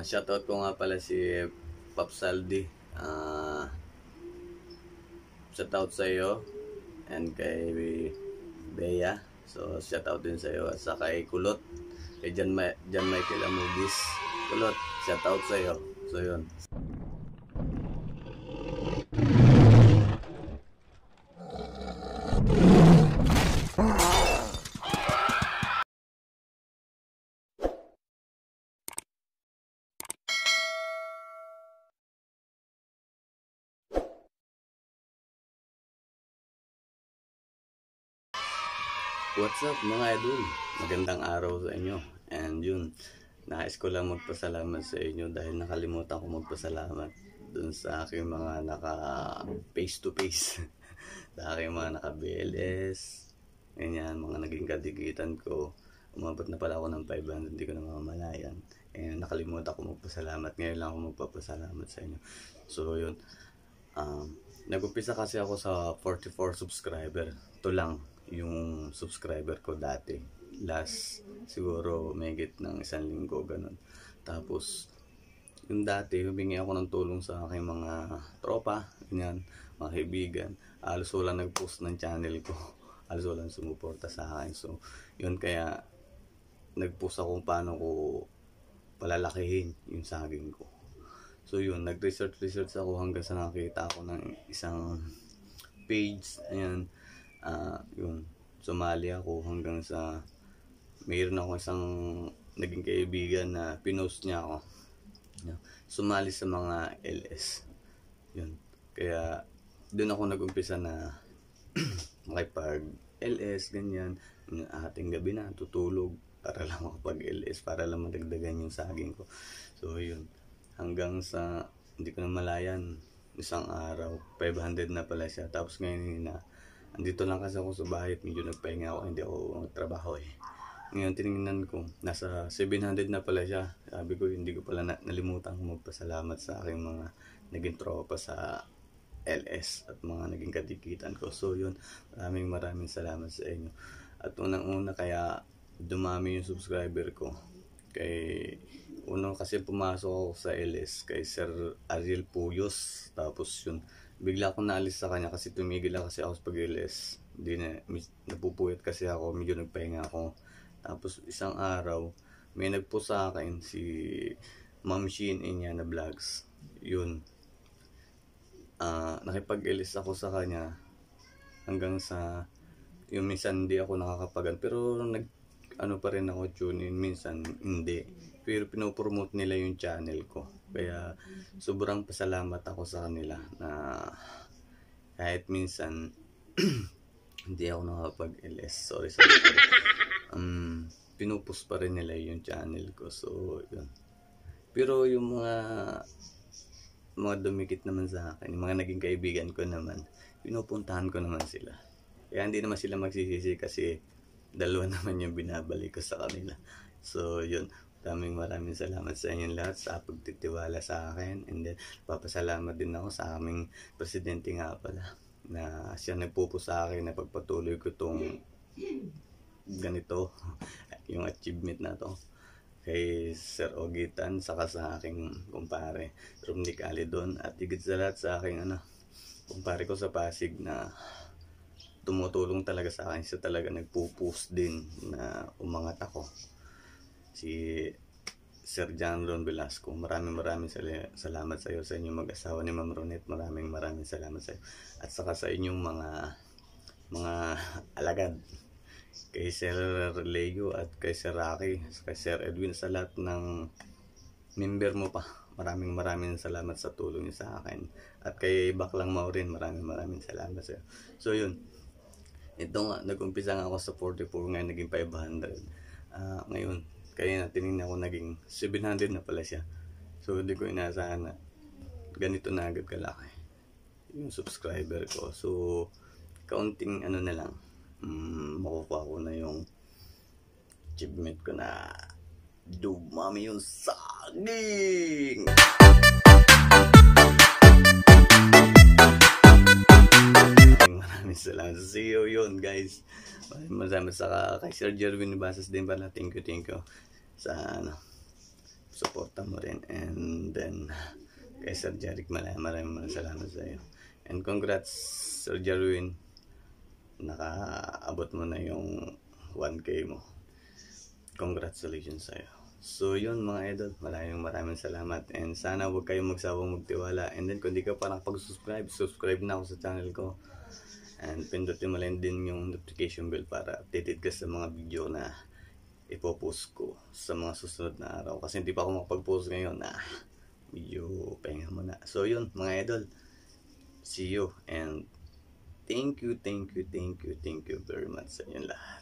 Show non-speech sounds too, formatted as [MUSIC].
Uh, shoutout ko nga pala si Papsaldi. Uh, ah, shoutout sa iyo and kay Bea. So, shoutout din sa iyo at sa kay Kulot. Kay Jan, Ma Jan Michael Amugis. Kulot, shoutout sa iyo. So, yun. What's up mga idol? Magandang araw sa inyo. And yun, nais ko lang magpasalamat sa inyo dahil nakalimutan ko magpasalamat dun sa aking mga naka face to face. sa aking mga naka BLS. Ganyan, mga naging kadigitan ko. Umabot na pala ako ng 500, hindi ko na mamalayan. And nakalimutan ko magpasalamat. Ngayon lang ako magpapasalamat sa inyo. So yun, um, nag-umpisa kasi ako sa 44 subscriber. Ito lang, yung subscriber ko dati. Last, siguro, megit ng isang linggo, ganun. Tapos, yung dati, humingi ako ng tulong sa aking mga tropa, ganyan, mga kaibigan. Alos wala nag-post ng channel ko. [LAUGHS] Alos wala sumuporta sa akin. So, yun kaya, nag-post ako paano ko palalakihin yung saging ko. So yun, nag-research research ako hanggang sa nakita ako ng isang page. Ayan, uh, yung sumali ako hanggang sa mayroon ako isang naging kaibigan na pinost niya ako sumali sa mga LS yun kaya doon ako nag-umpisa na [CLEARS THROAT] makipag LS ganyan ng ating gabi na tutulog para lang makapag LS para lang madagdagan yung saging ko so yun hanggang sa hindi ko na malayan isang araw 500 na pala siya tapos ngayon na Andito lang kasi ako sa bahay at medyo nagpahinga ako, hindi ako nagtrabaho eh. Ngayon tiningnan ko, nasa 700 na pala siya. Sabi ko, hindi ko pala na, nalimutan magpasalamat sa aking mga naging tropa sa LS at mga naging katikitan ko. So yun, maraming maraming salamat sa inyo. At unang-una kaya dumami yung subscriber ko. Kay unang kasi pumasok ako sa LS kay Sir Ariel Puyos. Tapos yun, bigla akong naalis sa kanya kasi tumigil ako kasi ako sa pag-release. Hindi na, napupuyat kasi ako, medyo nagpahinga ako. Tapos isang araw, may nagpo sa akin si Ma'am Shin na Vlogs. Yun. Uh, nakipag-release ako sa kanya hanggang sa yung minsan hindi ako nakakapagan pero nag ano pa rin ako tune in minsan hindi pero pinopromote nila yung channel ko. Kaya sobrang pasalamat ako sa kanila na kahit minsan [CLEARS THROAT] hindi ako nakapag-LS. Sorry, sorry. sorry. Um, pinupus pa rin nila yung channel ko. So, yun. Pero yung mga mga dumikit naman sa akin, yung mga naging kaibigan ko naman, pinupuntahan ko naman sila. Kaya hindi naman sila magsisisi kasi dalawa [LAUGHS] naman yung binabalik ko sa kanila. So, yun. Maraming maraming salamat sa inyong lahat sa pagtitiwala sa akin and then papasalamat din ako sa aming presidente nga pala na siya nagpupo sa akin na pagpatuloy ko tong ganito [LAUGHS] yung achievement na to kay Sir Ogitan saka sa aking kumpare Romney Calidon at higit sa lahat sa aking ano, kumpare ko sa Pasig na tumutulong talaga sa akin siya talaga nagpo-post din na umangat ako si Sir John Ron Velasco. Maraming maraming salamat sa iyo sa inyong mag-asawa ni Ma'am Ronette. Maraming maraming salamat sa iyo. At saka sa inyong mga mga alagad kay Sir Leo at kay Sir Rocky, kay Sir Edwin sa lahat ng member mo pa. Maraming maraming salamat sa tulong niyo sa akin. At kay Baklang Maurin, maraming maraming salamat sa iyo. So yun, ito nga, nag-umpisa nga ako sa 44, ngayon naging 500. Uh, ah, ngayon, kaya na tinignan ko naging 700 na pala siya. So hindi ko inasahan na ganito na agad kalaki yung subscriber ko. So counting ano na lang um, makukuha ko na yung achievement ko na dumami yung saging! Maraming salamat. See you yun guys. Maraming salamat sa kay Sir Jerwin Basas din pala. Thank you, thank you sa ano, suporta mo rin and then kay Sir Jaric maraming maraming salamat sa iyo and congrats Sir Jarwin nakaabot mo na yung 1k mo congratulations sa iyo So yun mga idol, maraming maraming salamat and sana huwag kayong magsawang magtiwala and then kung di ka pa nakapag-subscribe, subscribe na ako sa channel ko and pindutin mo lang din yung notification bell para updated ka sa mga video na ipopost ko sa mga susunod na araw kasi hindi pa ako makapag-post ngayon ah, medyo pahinga na so yun mga idol see you and thank you, thank you, thank you, thank you very much sa inyong lahat